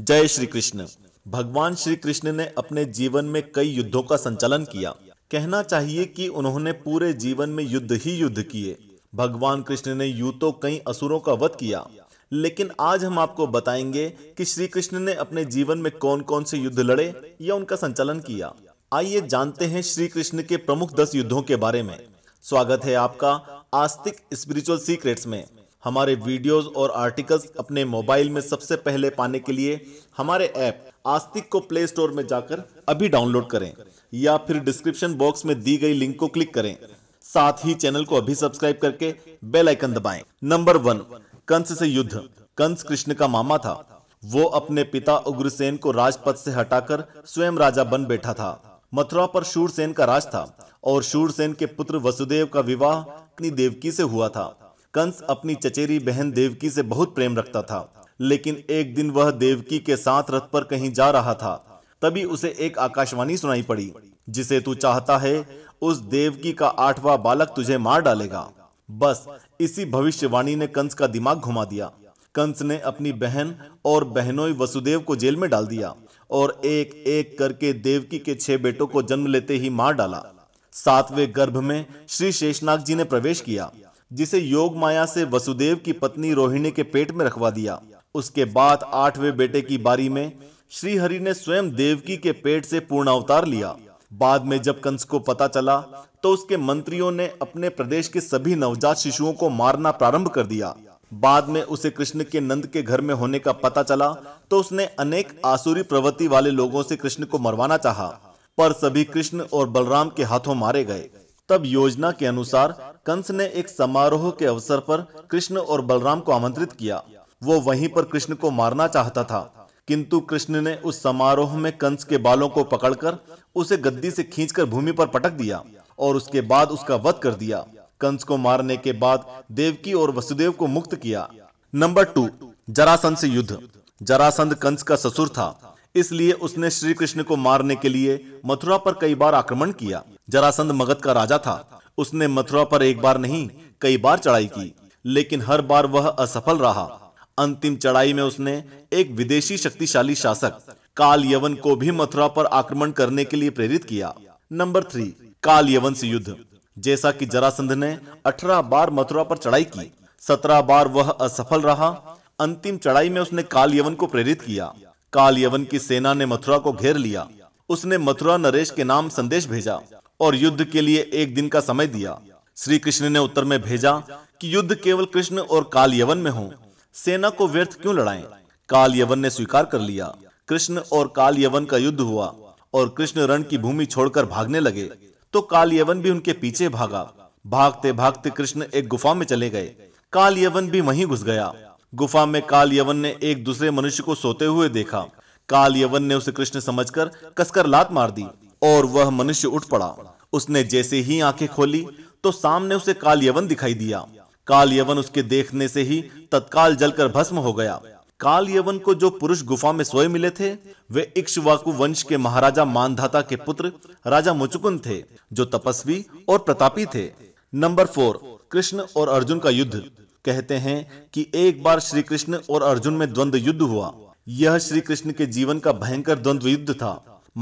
जय श्री कृष्ण भगवान श्री कृष्ण ने अपने जीवन में कई युद्धों का संचालन किया कहना चाहिए कि उन्होंने पूरे जीवन में युद्ध ही युद्ध किए भगवान कृष्ण ने यू तो कई असुरों का वध किया लेकिन आज हम आपको बताएंगे कि श्री कृष्ण ने अपने जीवन में कौन कौन से युद्ध लड़े या उनका संचालन किया आइए जानते हैं श्री कृष्ण के प्रमुख दस युद्धों के बारे में स्वागत है आपका आस्तिक स्पिरिचुअल सीक्रेट्स में हमारे वीडियोस और आर्टिकल्स अपने मोबाइल में सबसे पहले पाने के लिए हमारे ऐप आस्तिक को प्ले स्टोर में जाकर अभी डाउनलोड करें या फिर डिस्क्रिप्शन बॉक्स में दी गई लिंक को क्लिक करें साथ ही चैनल को अभी सब्सक्राइब करके बेल आइकन दबाएं। नंबर वन कंस से युद्ध कंस कृष्ण का मामा था वो अपने पिता उग्रसेन को राजपद से हटाकर स्वयं राजा बन बैठा था मथुरा पर शूरसेन का राज था और शूरसेन के पुत्र वसुदेव का विवाह अपनी देवकी से हुआ था कंस अपनी चचेरी बहन देवकी से बहुत प्रेम रखता था लेकिन एक दिन वह देवकी के साथ रथ पर कहीं जा रहा था तभी उसे एक आकाशवाणी सुनाई पड़ी जिसे तू चाहता है उस देवकी का आठवां बालक तुझे मार डालेगा बस इसी भविष्यवाणी ने कंस का दिमाग घुमा दिया कंस ने अपनी बहन और बहनोई वसुदेव को जेल में डाल दिया और एक एक करके देवकी के छह बेटों को जन्म लेते ही मार डाला सातवें गर्भ में श्री शेषनाग जी ने प्रवेश किया जिसे योग माया से वसुदेव की पत्नी रोहिणी के पेट में रखवा दिया उसके बाद आठवें बेटे की बारी में श्रीहरि ने स्वयं देवकी के पेट से पूर्णावतार लिया बाद में जब कंस को पता चला तो उसके मंत्रियों ने अपने प्रदेश के सभी नवजात शिशुओं को मारना प्रारंभ कर दिया बाद में उसे कृष्ण के नंद के घर में होने का पता चला तो उसने अनेक आसुरी प्रवृत्ति वाले लोगों से कृष्ण को मरवाना चाहा पर सभी कृष्ण और बलराम के हाथों मारे गए तब योजना के अनुसार कंस ने एक समारोह के अवसर पर कृष्ण और बलराम को आमंत्रित किया वो वहीं पर कृष्ण को मारना चाहता था किंतु कृष्ण ने उस समारोह में कंस के बालों को पकड़कर उसे गद्दी से खींचकर भूमि पर पटक दिया और उसके बाद उसका वध कर दिया कंस को मारने के बाद देवकी और वसुदेव को मुक्त किया नंबर टू जरासंध से युद्ध जरासंध कंस का ससुर था इसलिए उसने श्री कृष्ण को मारने के लिए मथुरा पर कई बार आक्रमण किया जरासंध मगध का राजा था उसने मथुरा पर एक बार नहीं कई बार चढ़ाई की लेकिन हर बार वह असफल रहा अंतिम चढ़ाई में उसने एक विदेशी शक्तिशाली शासक काल यवन को भी मथुरा पर आक्रमण करने के लिए प्रेरित किया नंबर थ्री काल यवन से युद्ध जैसा कि जरासंध ने 18 बार मथुरा पर चढ़ाई की 17 बार वह असफल रहा अंतिम चढ़ाई में उसने काल यवन को प्रेरित किया काल यवन की सेना ने मथुरा को घेर लिया उसने मथुरा नरेश के नाम संदेश भेजा और युद्ध के लिए एक दिन का समय दिया श्री कृष्ण ने उत्तर में भेजा कि युद्ध केवल कृष्ण और काल यवन में हो सेना को व्यर्थ क्यों लड़ाएं? यवन ने स्वीकार कर लिया कृष्ण और काल यवन का युद्ध हुआ और कृष्ण रण की भूमि छोड़कर भागने लगे तो काल यवन भी उनके पीछे भागा भागते भागते कृष्ण एक गुफा में चले गए काल यवन भी वहीं घुस गया गुफा में काल यवन ने एक दूसरे मनुष्य को सोते हुए देखा काल यवन ने उसे कृष्ण समझकर कसकर लात मार दी और वह मनुष्य उठ पड़ा उसने जैसे ही आंखें खोली तो सामने उसे काल यवन दिखाई दिया काल यवन उसके देखने से ही तत्काल जलकर भस्म हो गया काल यवन को जो पुरुष गुफा में सोए मिले थे वे इक्ष्वाकु वंश के महाराजा मानधाता के पुत्र राजा मुचुकुंद थे जो तपस्वी और प्रतापी थे नंबर फोर कृष्ण और अर्जुन का युद्ध कहते हैं कि एक बार श्री कृष्ण और अर्जुन में द्वंद्व युद्ध हुआ यह श्री कृष्ण के जीवन का भयंकर द्वंद्व युद्ध था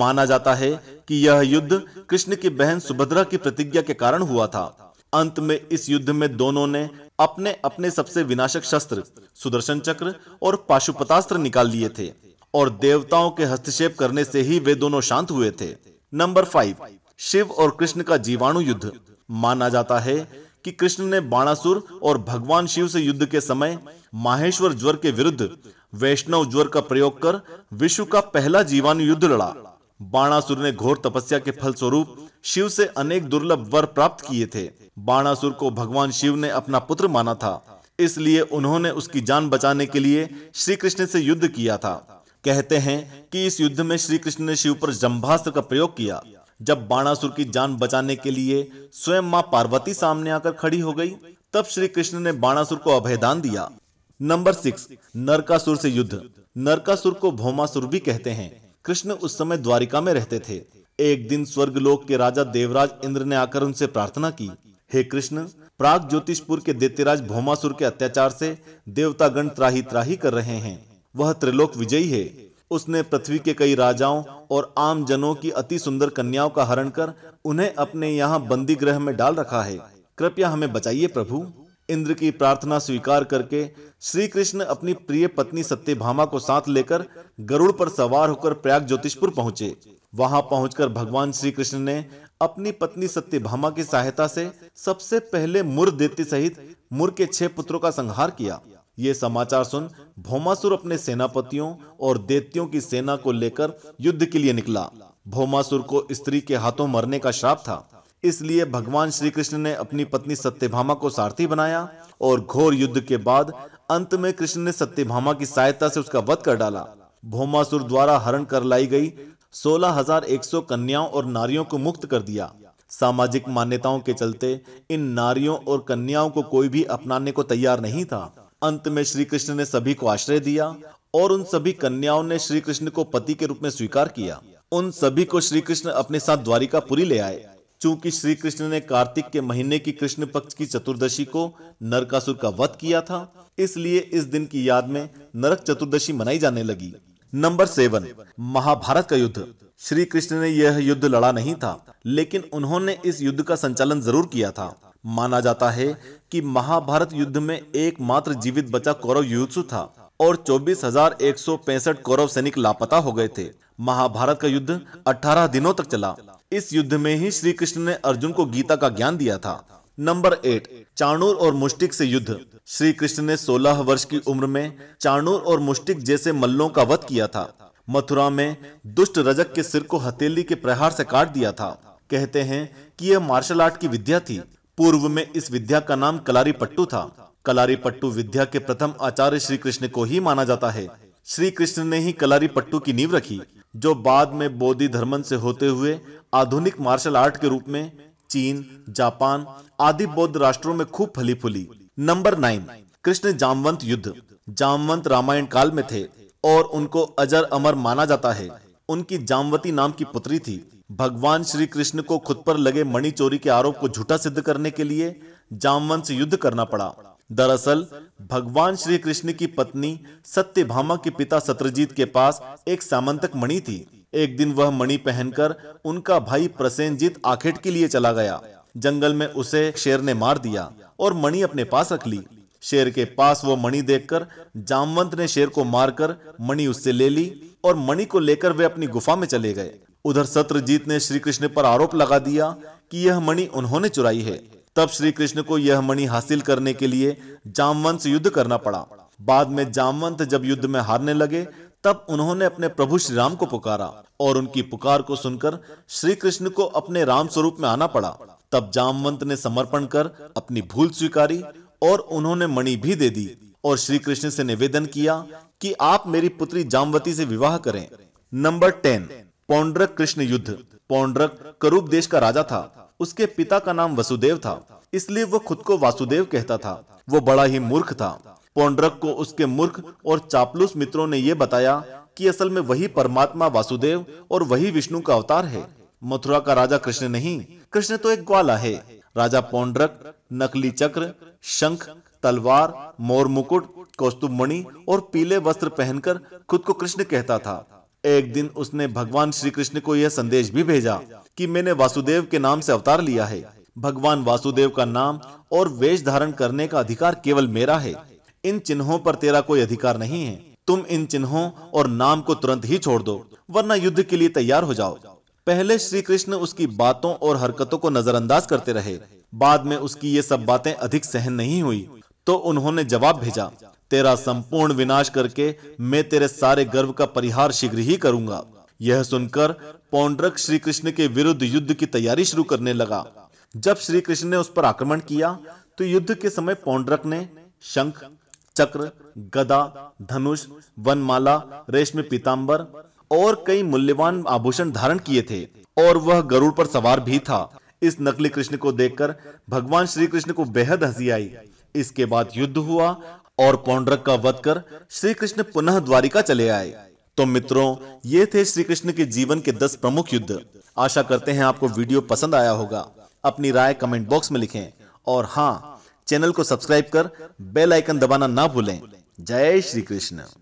माना जाता है कि यह युद्ध कृष्ण की बहन सुभद्रा की प्रतिज्ञा के कारण हुआ था अंत में इस युद्ध में दोनों ने अपने अपने सबसे विनाशक शस्त्र सुदर्शन चक्र और पाशुपतास्त्र निकाल लिए थे और देवताओं के हस्तक्षेप करने से ही वे दोनों शांत हुए थे नंबर फाइव शिव और कृष्ण का जीवाणु युद्ध माना जाता है कि कृष्ण ने बाणासुर और भगवान शिव से युद्ध के समय माहेश्वर ज्वर के विरुद्ध वैष्णव ज्वर का प्रयोग कर विश्व का पहला जीवाणु युद्ध लड़ा बाणासुर ने घोर तपस्या के फल स्वरूप शिव से अनेक दुर्लभ वर प्राप्त किए थे बाणासुर को भगवान शिव ने अपना पुत्र माना था इसलिए उन्होंने उसकी जान बचाने के लिए श्री कृष्ण से युद्ध किया था कहते हैं कि इस युद्ध में श्री कृष्ण ने शिव पर जम्भास्त्र का प्रयोग किया जब बाणासुर की जान बचाने के लिए स्वयं माँ पार्वती सामने आकर खड़ी हो गई तब श्री कृष्ण ने बाणासुर को अभयदान दिया नंबर सिक्स नरकासुर से युद्ध नरकासुर को भौमासुर भी कहते हैं कृष्ण उस समय द्वारिका में रहते थे एक दिन स्वर्गलोक के राजा देवराज इंद्र ने आकर उनसे प्रार्थना की हे कृष्ण प्राग ज्योतिषपुर के दैत्यराज भौमासुर के अत्याचार से देवतागण त्राही त्राही कर रहे हैं वह त्रिलोक विजयी है उसने पृथ्वी के कई राजाओं और आम जनों की अति सुंदर कन्याओं का हरण कर उन्हें अपने यहाँ बंदी ग्रह में डाल रखा है कृपया हमें बचाइए प्रभु इंद्र की प्रार्थना स्वीकार करके श्री कृष्ण अपनी प्रिय पत्नी भामा को साथ लेकर गरुड़ पर सवार होकर प्रयाग ज्योतिषपुर पहुंचे वहां पहुंचकर भगवान श्री कृष्ण ने अपनी पत्नी भामा की सहायता से सबसे पहले मुर देती सहित मुर के छह पुत्रों का संहार किया ये समाचार सुन भौमासुर अपने सेनापतियों और देतियों की सेना को लेकर युद्ध के लिए निकला भौमासुर को स्त्री के हाथों मरने का श्राप था इसलिए भगवान श्री कृष्ण ने अपनी पत्नी सत्यभामा को सारथी बनाया और घोर युद्ध के बाद अंत में कृष्ण ने सत्यभामा की सहायता से उसका वध कर डाला भौमासुर द्वारा हरण कर लाई गई 16,100 कन्याओं और नारियों को मुक्त कर दिया सामाजिक मान्यताओं के चलते इन नारियों और कन्याओं को कोई भी अपनाने को तैयार नहीं था अंत में श्री कृष्ण ने सभी को आश्रय दिया और उन सभी कन्याओं ने श्री कृष्ण को पति के रूप में स्वीकार किया उन सभी को श्री कृष्ण अपने साथ द्वारिका पुरी ले आए चूंकि श्री कृष्ण ने कार्तिक के महीने की कृष्ण पक्ष की चतुर्दशी को नरकासुर का वध किया था इसलिए इस दिन की याद में नरक चतुर्दशी मनाई जाने लगी नंबर सेवन महाभारत का युद्ध श्री कृष्ण ने यह युद्ध लड़ा नहीं था लेकिन उन्होंने इस युद्ध का संचालन जरूर किया था माना जाता है कि महाभारत युद्ध में एकमात्र जीवित बचा कौरव युद्ध था और चौबीस हजार एक सौ पैंसठ कौरव सैनिक लापता हो गए थे महाभारत का युद्ध 18 दिनों तक चला इस युद्ध में ही श्री कृष्ण ने अर्जुन को गीता का ज्ञान दिया था नंबर एट चाणूर और मुस्टिक से युद्ध श्री कृष्ण ने 16 वर्ष की उम्र में चाणूर और मुस्टिक जैसे मल्लों का वध किया था मथुरा में दुष्ट रजक के सिर को हथेली के प्रहार से काट दिया था कहते हैं कि यह मार्शल आर्ट की विद्या थी पूर्व में इस विद्या का नाम कलारी पट्टू था कलारी पट्टू विद्या के प्रथम आचार्य श्री कृष्ण को ही माना जाता है श्री कृष्ण ने ही कलारी पट्टू की नींव रखी जो बाद में बोधि धर्मन से होते हुए आधुनिक मार्शल आर्ट के रूप में चीन जापान आदि बौद्ध राष्ट्रों में खूब फली फूली नंबर नाइन कृष्ण जामवंत युद्ध जामवंत रामायण काल में थे और उनको अजर अमर माना जाता है उनकी जामवती नाम की पुत्री थी भगवान श्री कृष्ण को खुद पर लगे मणि चोरी के आरोप को झूठा सिद्ध करने के लिए जामवंत से युद्ध करना पड़ा दरअसल भगवान श्री कृष्ण की पत्नी सत्यभामा के पिता सत्रजीत के पास एक सामंतक मणि थी एक दिन वह मणि पहनकर उनका भाई प्रसेंजीत आखेट के लिए चला गया जंगल में उसे शेर ने मार दिया और मणि अपने पास रख ली शेर के पास वह मणि देखकर जामवंत ने शेर को मारकर मणि उससे ले ली और मणि को लेकर वे अपनी गुफा में चले गए उधर सत्रजीत ने श्री कृष्ण पर आरोप लगा दिया कि यह मणि उन्होंने चुराई है तब श्री कृष्ण को यह मणि हासिल करने के लिए जामवंत युद्ध करना पड़ा बाद में जामवंत जब युद्ध में हारने लगे तब उन्होंने अपने प्रभु श्री राम को पुकारा और उनकी पुकार को सुनकर श्री कृष्ण को अपने राम स्वरूप में आना पड़ा तब जामवंत ने समर्पण कर अपनी भूल स्वीकारी और उन्होंने मणि भी दे दी और श्री कृष्ण से निवेदन किया कि आप मेरी पुत्री जामवती से विवाह करें नंबर टेन पौंड्रक कृष्ण युद्ध पौंड्रक करूप देश का राजा था उसके पिता का नाम वसुदेव था इसलिए वो खुद को वासुदेव कहता था वो बड़ा ही मूर्ख था पौंड्रक को उसके मूर्ख और चापलूस मित्रों ने ये बताया कि असल में वही परमात्मा वासुदेव और वही विष्णु का अवतार है मथुरा का राजा कृष्ण नहीं कृष्ण तो एक ग्वाला है राजा पौंड्रक नकली चक्र शंख तलवार मोर मुकुट कौस्तुभ मणि और पीले वस्त्र पहनकर खुद को कृष्ण कहता था एक दिन उसने भगवान श्री कृष्ण को यह संदेश भी भेजा कि मैंने वासुदेव के नाम से अवतार लिया है भगवान वासुदेव का नाम और वेश धारण करने का अधिकार केवल मेरा है इन चिन्हों पर तेरा कोई अधिकार नहीं है तुम इन चिन्हों और नाम को तुरंत ही छोड़ दो वरना युद्ध के लिए तैयार हो जाओ पहले श्री कृष्ण उसकी बातों और हरकतों को नजरअंदाज करते रहे बाद में उसकी ये सब बातें अधिक सहन नहीं हुई तो उन्होंने जवाब भेजा तेरा संपूर्ण विनाश करके मैं तेरे सारे गर्व का परिहार शीघ्र ही करूंगा यह सुनकर पौंड्रक श्री कृष्ण के विरुद्ध युद्ध की तैयारी शुरू करने लगा जब श्री कृष्ण ने उस पर आक्रमण किया तो युद्ध के समय पौंड्रक ने शंख चक्र गदा धनुष वनमाला रेशमी पीताम्बर और कई मूल्यवान आभूषण धारण किए थे और वह गरुड़ पर सवार भी था इस नकली कृष्ण को देखकर भगवान श्री कृष्ण को बेहद हंसी आई इसके बाद युद्ध हुआ और पौंडरक का वध कर श्री कृष्ण पुनः द्वारिका चले आए तो मित्रों ये थे श्री कृष्ण के जीवन के दस प्रमुख युद्ध आशा करते हैं आपको वीडियो पसंद आया होगा अपनी राय कमेंट बॉक्स में लिखें और हाँ चैनल को सब्सक्राइब कर बेल आइकन दबाना ना भूलें जय श्री कृष्ण